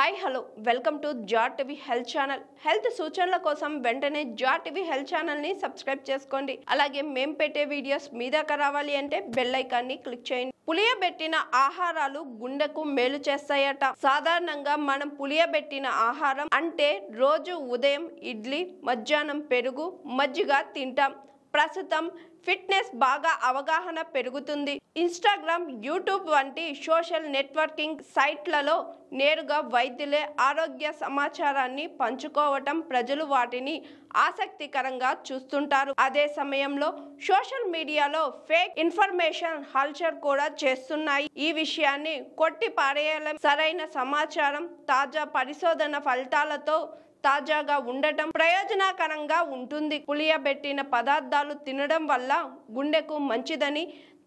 hi hello welcome to GR TV health channel health సూచనల కోసం వెంటనే జార్ టీవీ హెల్త్ ఛానల్ని సబ్స్క్రైబ్ చేసుకోండి అలాగే మేం పెట్టే వీడియోస్ మీ దాకా రావాలి అంటే బెల్ ఐకాన్ని క్లిక్ చేయండి పులియబెట్టిన ఆహారాలు గుండెకు మేలు చేస్తాయట సాధారణంగా మనం పులియబెట్టిన ఆహారం అంటే రోజు ఉదయం ఇడ్లీ మధ్యాహ్నం పెరుగు మజ్జిగ తింటాం ప్రస్తుతం ఫిట్నెస్ బాగా అవగాహన పెరుగుతుంది ఇన్స్టాగ్రామ్ యూట్యూబ్ వంటి సోషల్ నెట్వర్కింగ్ సైట్లలో నేరుగా వైద్యులే ఆరోగ్య సమాచారాన్ని పంచుకోవటం ప్రజలు వాటిని ఆసక్తికరంగా చూస్తుంటారు అదే సమయంలో సోషల్ మీడియాలో ఫేక్ ఇన్ఫర్మేషన్ హల్చర్ కూడా చేస్తున్నాయి ఈ విషయాన్ని కొట్టి సరైన సమాచారం తాజా పరిశోధన ఫలితాలతో తాజాగా ఉండటం ప్రయోజనకరంగా ఉంటుంది పులియబెట్టిన పదార్థాలు తినడం వల్ల గుండెకు మంచిదని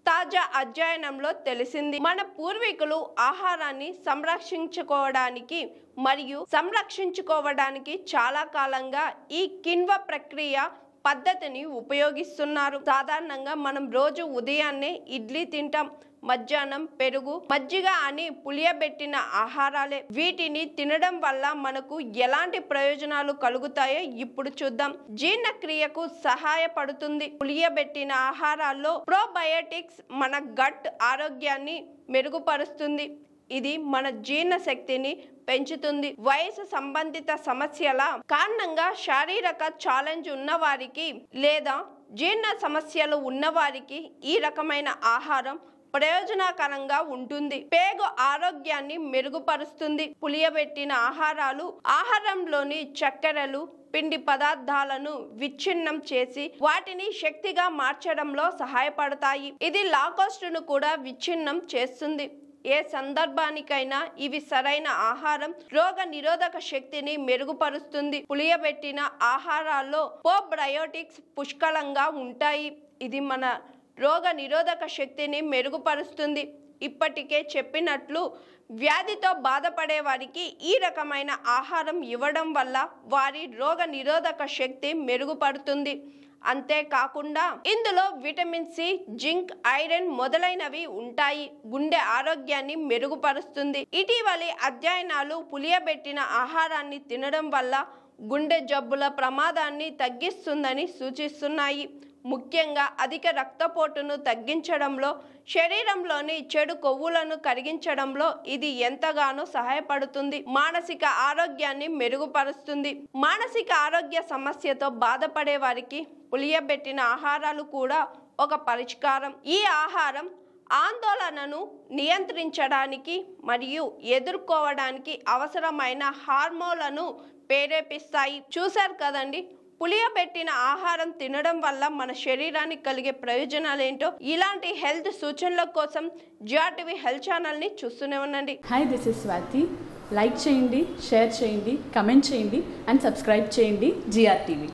తాజా అధ్యయనంలో తెలిసింది మన పూర్వీకులు ఆహారాన్ని సంరక్షించుకోవడానికి మరియు సంరక్షించుకోవడానికి చాలా కాలంగా ఈ కిన్వ ప్రక్రియ పద్ధతిని ఉపయోగిస్తున్నారు సాధారణంగా మనం రోజు ఉదయాన్నే ఇడ్లీ తింటాం మధ్యాహ్నం పెరుగు మజ్జిగ అని పులియబెట్టిన ఆహారాలే వీటిని తినడం వల్ల మనకు ఎలాంటి ప్రయోజనాలు కలుగుతాయో ఇప్పుడు చూద్దాం జీర్ణక్రియకు సహాయపడుతుంది పులియబెట్టిన ఆహారాల్లో ప్రోబయోటిక్స్ మన గట్ ఆరోగ్యాన్ని మెరుగుపరుస్తుంది ఇది మన జీర్ణ శక్తిని పెంచుతుంది వయసు సంబంధిత సమస్యల కారణంగా శారీరక ఛాలెంజ్ ఉన్నవారికి లేదా జీర్ణ సమస్యలు ఉన్నవారికి ఈ రకమైన ఆహారం ప్రయోజనకరంగా ఉంటుంది పేగు ఆరోగ్యాన్ని మెరుగుపరుస్తుంది పులియబెట్టిన ఆహారాలు ఆహారంలోని చక్కెరలు పిండి పదార్థాలను విచ్ఛిన్నం చేసి వాటిని శక్తిగా మార్చడంలో సహాయపడతాయి ఇది లాకోస్టును కూడా విచ్ఛిన్నం చేస్తుంది ఏ సందర్భానికైనా ఇవి సరైన ఆహారం రోగ నిరోధక శక్తిని మెరుగుపరుస్తుంది పులియబెట్టిన ఆహారాల్లో పోబ్రయోటిక్స్ పుష్కలంగా ఉంటాయి ఇది మన రోగ నిరోధక శక్తిని మెరుగుపరుస్తుంది ఇప్పటికే చెప్పినట్లు వ్యాధితో బాధపడే వారికి ఈ రకమైన ఆహారం ఇవ్వడం వల్ల వారి రోగ నిరోధక శక్తి మెరుగుపడుతుంది అంతేకాకుండా ఇందులో విటమిన్ సి జింక్ ఐరన్ మొదలైనవి ఉంటాయి గుండె ఆరోగ్యాన్ని మెరుగుపరుస్తుంది ఇటీవలి అధ్యయనాలు పులియబెట్టిన ఆహారాన్ని తినడం వల్ల గుండె జబ్బుల ప్రమాదాన్ని తగ్గిస్తుందని సూచిస్తున్నాయి ముఖ్యంగా అధిక రక్తపోటును తగ్గించడంలో శరీరంలోని చెడు కొవ్వులను కరిగించడంలో ఇది ఎంతగానో సహాయపడుతుంది మానసిక ఆరోగ్యాన్ని మెరుగుపరుస్తుంది మానసిక ఆరోగ్య సమస్యతో బాధపడే వారికి పులియబెట్టిన ఆహారాలు కూడా ఒక పరిష్కారం ఈ ఆహారం ఆందోళనను నియంత్రించడానికి మరియు ఎదుర్కోవడానికి అవసరమైన హార్మోన్లను ప్రేరేపిస్తాయి చూశారు కదండి పులియబెట్టిన ఆహారం తినడం వల్ల మన శరీరానికి కలిగే ప్రయోజనాలు ఏంటో ఇలాంటి హెల్త్ సూచనల కోసం జిఆర్టీవీ హెల్త్ ఛానల్ని చూస్తూనే ఉండండి hi this is Swathi like చేయండి షేర్ చేయండి కమెంట్ చేయండి అండ్ సబ్స్క్రైబ్ చేయండి జిఆర్టీవీ